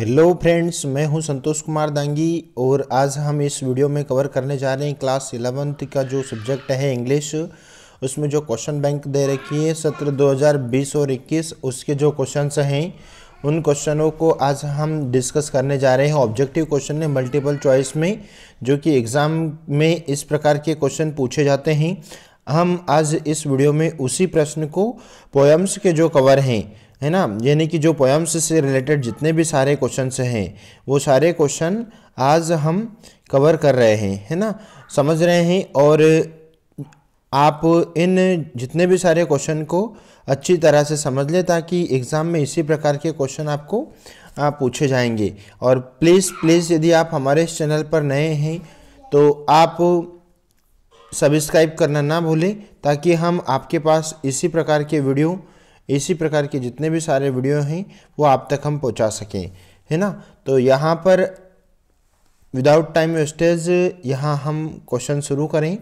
hello friends मैं हूं संतोष कुमार दांगी और आज हम इस वीडियो में कवर करने जा रहे हैं क्लास इलेवंथ का जो सब्जेक्ट है इंग्लिश उसमें जो क्वेश्चन बैंक दे रखी है सत्र 2020 और 21 उसके जो क्वेश्चंस हैं उन क्वेश्चनों को आज हम डिस्कस करने जा रहे हैं ऑब्जेक्टिव क्वेश्चन है मल्टीपल चॉइस में जो कि एग्ज़ाम में इस प्रकार के क्वेश्चन पूछे जाते हैं हम आज इस वीडियो में उसी प्रश्न को पोएम्स के जो कवर हैं है ना यानी कि जो पोएम्स से रिलेटेड जितने भी सारे क्वेश्चन हैं वो सारे क्वेश्चन आज हम कवर कर रहे हैं है ना समझ रहे हैं और आप इन जितने भी सारे क्वेश्चन को अच्छी तरह से समझ लें ताकि एग्ज़ाम में इसी प्रकार के क्वेश्चन आपको आप पूछे जाएंगे और प्लीज़ प्लीज़ यदि आप हमारे इस चैनल पर नए हैं तो आप सब्सक्राइब करना ना भूलें ताकि हम आपके पास इसी प्रकार के वीडियो इसी प्रकार के जितने भी सारे वीडियो हैं वो आप तक हम पहुंचा सकें है ना तो यहाँ पर विदाउट टाइम वेस्टेज यहाँ हम क्वेश्चन शुरू करें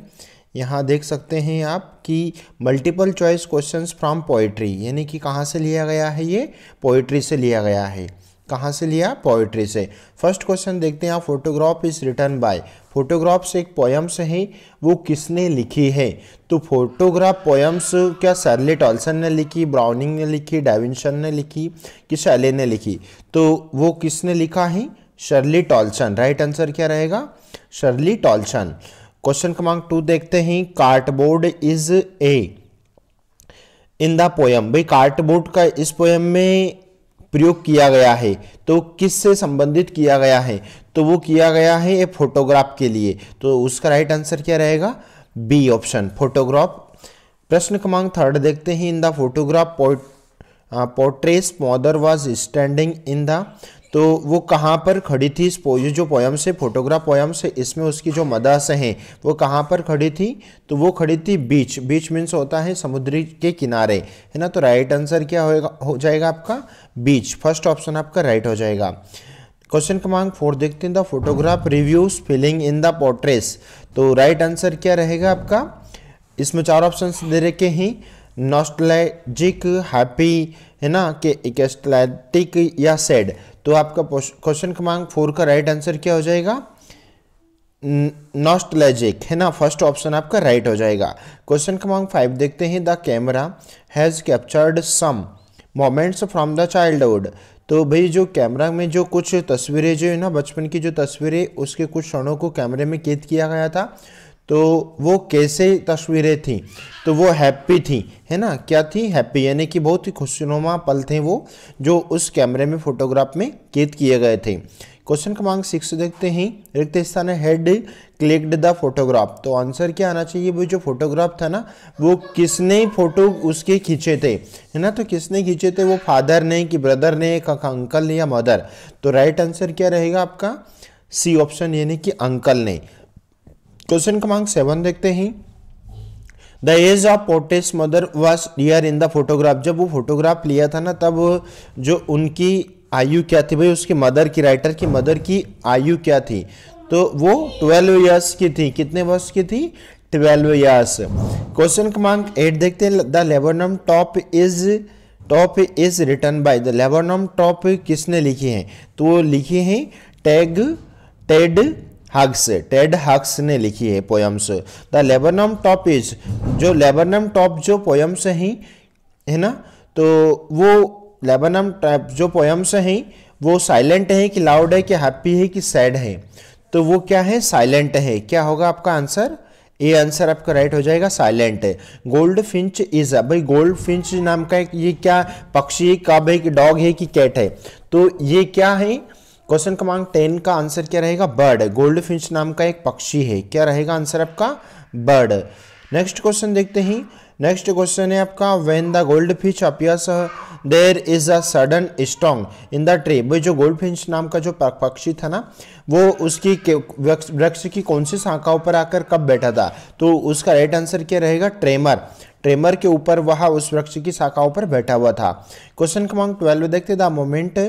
यहाँ देख सकते हैं आप कि multiple choice questions from poetry यानी कि कहाँ से लिया गया है ये पोइट्री से लिया गया है कहाँ से लिया पोइट्री से फर्स्ट क्वेश्चन देखते हैं photograph is written by photographs एक पोयम्स है वो किसने लिखी है तो फोटोग्राफ पोयम्स क्या सर्ले टॉल्सन ने लिखी ब्राउनिंग ने लिखी डाविंशन ने लिखी कि शैले ने लिखी तो वो किसने लिखा है शर्ली टॉल्सन राइट आंसर क्या रहेगा शर्ली टॉल्सन क्वेश्चन क्रमांक टू देखते हैं cardboard is a in the poem भाई कार्टबोर्ड का इस पोयम में प्रयोग किया गया है तो किस से संबंधित किया गया है तो वो किया गया है ये फोटोग्राफ के लिए तो उसका राइट आंसर क्या रहेगा बी ऑप्शन फोटोग्राफ प्रश्न क्रमांक थर्ड देखते हैं in the photograph poet poetess mother was standing in the तो वो कहाँ पर खड़ी थी इस पोयो जो पोयम्स है फोटोग्राफ पोयम्स से इसमें उसकी जो मदास हैं वो कहाँ पर खड़ी थी तो वो खड़ी थी बीच बीच मीन्स होता है समुद्री के किनारे है ना तो राइट आंसर क्या होएगा हो जाएगा आपका बीच फर्स्ट ऑप्शन आपका राइट हो जाएगा क्वेश्चन क्रमांक फोर देखते हैं the photograph reviews feeling in the poetess तो राइट आंसर क्या रहेगा आपका इसमें चार ऑप्शन दे रखे हैं नॉस्टलैजिक हैप्पी है ना कि एक या सेड तो आपका क्वेश्चन क्रमांक फोर का राइट आंसर क्या हो जाएगा नॉस्टलैजिक है ना फर्स्ट ऑप्शन आपका राइट हो जाएगा क्वेश्चन क्रमांक फाइव देखते हैं the camera has captured some moments from the childhood तो भाई जो कैमरा में जो कुछ तस्वीरें जो है ना बचपन की जो तस्वीरें उसके कुछ क्षणों को कैमरे में कैद किया गया था तो वो कैसे तस्वीरें थीं तो वो हैप्पी थी है ना क्या थी हैप्पी यानी कि बहुत ही खुशनुमा पल थे वो जो उस कैमरे में फोटोग्राफ में कैद किए गए थे क्वेश्चन क्रमांक सिक्स देखते हैं रिक्त स्थान है हेड क्लिक्ड द फोटोग्राफ तो आंसर क्या आना चाहिए वो जो फोटोग्राफ था ना वो किसने फोटो उसके खींचे थे है ना तो किसने खींचे थे वो फादर ने कि ब्रदर ने का, अंकल ने या मदर तो राइट आंसर क्या रहेगा आपका सी ऑप्शन यानी कि अंकल ने क्वेश्चन क्रमांक सेवन देखते हैं the age of poet's mother was dear in the photograph जब वो फोटोग्राफ लिया था ना तब जो उनकी आयु क्या थी भाई उसकी मदर की राइटर की मदर की आयु क्या थी तो वो ट्वेल्व ईयर्स की थी कितने वर्ष की थी ट्वेल्व ईयर्स क्वेश्चन क्रमांक एट देखते हैं the laburnum top is top is written by the laburnum top किसने लिखी है तो वो लिखी है tag Ted Hughes Ted Hughes ने लिखी है poems the laburnum top is जो लेबरनम टॉप जो पोयम्स हैं है ना तो वो लेबरनम टॉप जो पोयम्स हैं वो साइलेंट है कि लाउड है कि हैप्पी है कि सैड है तो वो क्या है साइलेंट है क्या होगा आपका आंसर ये आंसर आपका राइट हो जाएगा साइलेंट है गोल्ड फिंच इज भाई गोल्ड फिंच नाम का ये क्या पक्षी कब है कि डॉग है कि कैट है तो ये क्या है क्वेश्चन क्रमांक टेन का आंसर क्या रहेगा बर्ड गोल्ड फिंच नाम का एक पक्षी है क्या रहेगा आंसर आपका बर्ड नेक्स्ट क्वेश्चन देखते ही नेक्स्ट क्वेश्चन है आपका when the goldfish appears there is a sudden strong in the tree भाई जो गोल्ड फिश नाम का जो पक्षी था ना वो उसकी वृक्ष की कौन सी शाखा पर आकर कब बैठा था तो उसका राइट आंसर क्या रहेगा ट्रेमर ट्रेमर के ऊपर वह उस वृक्ष की शाखाओं पर बैठा हुआ था क्वेश्चन क्रमांक ट्वेल्व देखते the moment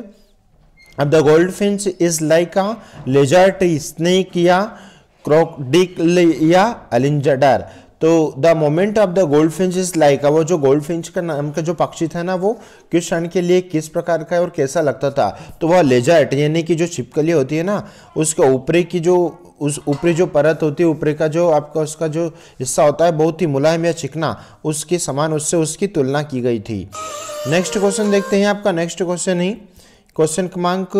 the goldfinch is like a lizard snake या क्रोकडिक या अलिंजडर तो the moment of the goldfinch is like वो जो गोल्ड फिंच का नाम का जो पक्षी था ना वो किस क्षण के लिए किस प्रकार का है और कैसा लगता था तो वह लेजर्ट यानी कि जो छिपकली होती है ना उसके ऊपरी की जो उस ऊपरी जो परत होती है ऊपरी का जो आपका उसका जो हिस्सा होता है बहुत ही मुलायम या चिकना उसके समान उससे उसकी तुलना की गई थी नेक्स्ट क्वेश्चन देखते हैं आपका नेक्स्ट क्वेश्चन ही क्वेश्चन क्रमांक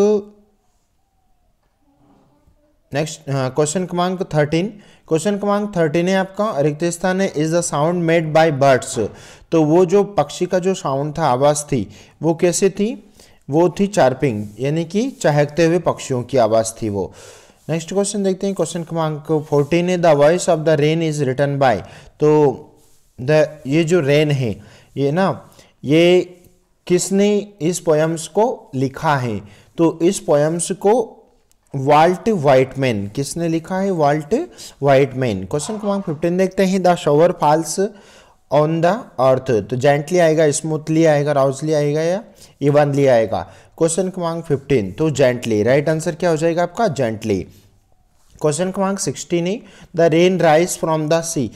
नेक्स्ट हाँ, क्वेश्चन क्रमांक थर्टीन क्वेश्चन क्रमांक थर्टीन है आपका रिक्त तो स्थान है is the sound made by birds तो वो जो पक्षी का जो साउंड था आवाज़ थी वो कैसे थी वो थी चार्पिंग यानी कि चहकते हुए पक्षियों की आवाज़ थी वो नेक्स्ट क्वेश्चन देखते हैं क्वेश्चन क्रमांक फोर्टीन है the voice of the rain is written by तो द ये जो रेन है ये ना ये किसने इस पोएम्स को लिखा है तो इस पोएम्स को वाल्ट वाइटमैन किसने लिखा है वाल्ट वाइटमैन क्वेश्चन क्रमांक फिफ्टीन देखते हैं the shower falls on the earth तो जेंटली आएगा स्मूथली आएगा राउजली आएगा या इवनली आएगा क्वेश्चन क्रमांक फिफ्टीन तो जेंटली राइट आंसर क्या हो जाएगा आपका जेंटली क्वेश्चन क्रमांक सिक्सटीन है the rain rise from the sea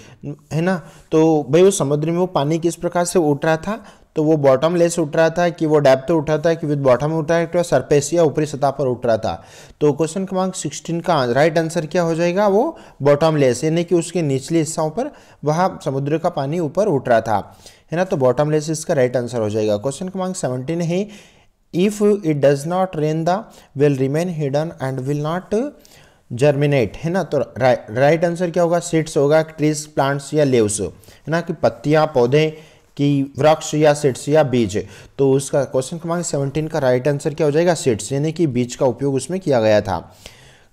है ना तो भाई वो समुद्र में वो पानी किस प्रकार से उठ रहा था तो वो बॉटम लेस उठ रहा था कि वो डेप्थ उठ रहा था कि विद बॉटम उठा है था सरफेस तो या ऊपरी सतह पर उठ रहा था तो क्वेश्चन क्रमांक 16 का राइट आंसर क्या हो जाएगा वो बॉटम लेस यानी कि उसके निचले हिस्सों पर वहाँ समुद्र का पानी ऊपर उठ रहा था है ना तो बॉटम लेस इसका राइट आंसर हो जाएगा क्वेश्चन क्रमांक सेवनटीन है if it does not rain the will remain hidden and will not germinate है ना तो राइट आंसर क्या होगा सीड्स होगा ट्रीज प्लांट्स या लेव्स है ना कि पत्तियाँ पौधे कि वृक्ष या सीड्स या बीज तो उसका क्वेश्चन क्रमांक सेवनटीन का राइट आंसर क्या हो जाएगा सीड्स यानी कि बीज का उपयोग उसमें किया गया था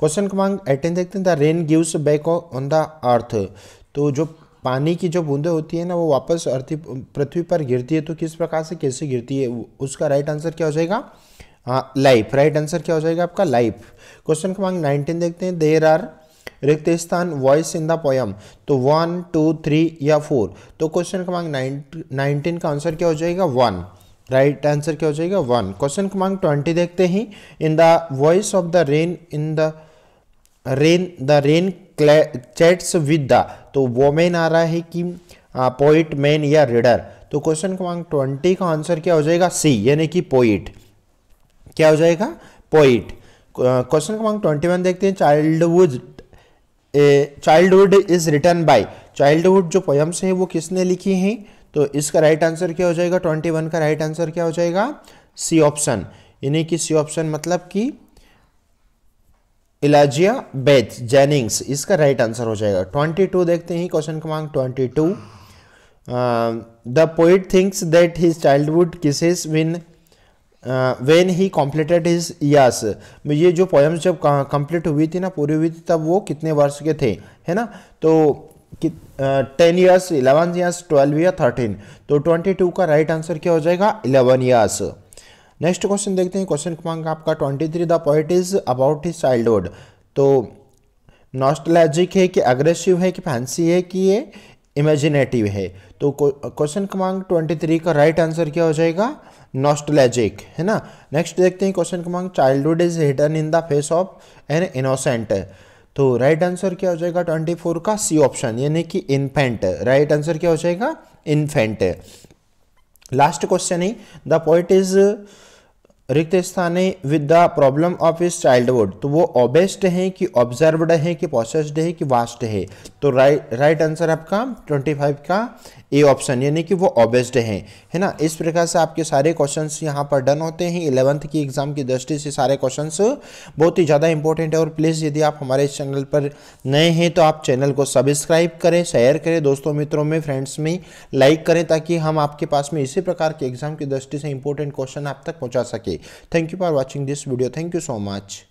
क्वेश्चन क्रमांक एटीन देखते हैं the rain gives back on the earth तो जो पानी की जो बूंदें होती है ना वो वापस अर्थी पृथ्वी पर गिरती है तो किस प्रकार से कैसे गिरती है उसका राइट आंसर क्या हो जाएगा लाइफ राइट आंसर क्या हो जाएगा आपका लाइफ क्वेश्चन क्रमांक नाइनटीन देखते हैं देर आर रिक्त स्थान वॉइस इन द पोयम तो वन टू थ्री या फोर तो क्वेश्चन क्रमांक नाइनटीन का आंसर क्या हो जाएगा वन राइट आंसर क्या हो जाएगा वन क्वेश्चन क्रमांक ट्वेंटी देखते हैं in the voice of the rain in the rain the rain chats with the तो वोमेन आ रहा है कि पोइट मैन या रीडर तो क्वेश्चन क्रमांक ट्वेंटी का आंसर क्या हो जाएगा सी यानी कि पोइट क्या हो जाएगा पोइट क्वेश्चन क्रमांक ट्वेंटी वन देखते हैं childhood childhood is written by childhood जो पोयम्स हैं वो किसने लिखी हैं तो इसका राइट आंसर क्या हो जाएगा ट्वेंटी वन का राइट आंसर क्या हो जाएगा सी ऑप्शन यानी कि सी ऑप्शन मतलब कि इलाजिया बेथ जेनिंग्स इसका राइट आंसर हो जाएगा ट्वेंटी टू देखते हैं क्वेश्चन क्रमांक twenty two the poet thinks that his childhood ceases when when he completed his years ये जो पोएम्स जब कंप्लीट हुई थी ना पूरी हुई थी तब वो कितने वर्ष के थे है ना तो ten years eleven years twelve या थर्टीन तो ट्वेंटी टू का राइट आंसर क्या हो जाएगा इलेवन ईयर्स नेक्स्ट क्वेश्चन देखते हैं क्वेश्चन क्रमांक आपका twenty three the point is about his childhood तो नॉस्टलॉजिक है कि अग्रेसिव है कि फैंसी है कि ये इमेजिनेटिव है तो क्वेश्चन क्रमांक ट्वेंटी थ्री का राइट आंसर क्या हो जाएगा नॉस्टलैजिक है ना नेक्स्ट देखते हैं क्वेश्चन क्रमांक childhood is hidden in the face of an innocent तो राइट आंसर क्या हो जाएगा ट्वेंटी फोर का सी ऑप्शन यानी कि इन्फेंट राइट आंसर क्या हो जाएगा इन्फेंट लास्ट क्वेश्चन ही द पॉइंट इज रिक्त स्थाने with the problem of is childhood तो वो ओबेस्ट है कि ऑब्जर्व्ड है कि प्रोसेस्ड है कि वास्ट है तो राइट राइट आंसर आपका 25 का ए ऑप्शन यानी कि वो ओबेस्ड है है ना इस प्रकार से आपके सारे क्वेश्चंस यहाँ पर डन होते हैं इलेवंथ की एग्जाम की दृष्टि से सारे क्वेश्चंस बहुत ही ज़्यादा इंपॉर्टेंट है और प्लीज़ यदि आप हमारे इस चैनल पर नए हैं तो आप चैनल को सब्सक्राइब करें शेयर करें दोस्तों मित्रों में फ्रेंड्स में लाइक करें ताकि हम आपके पास में इसी प्रकार के एग्जाम की दृष्टि से इंपॉर्टेंट क्वेश्चन आप तक पहुँचा सके thank you for watching this video thank you so much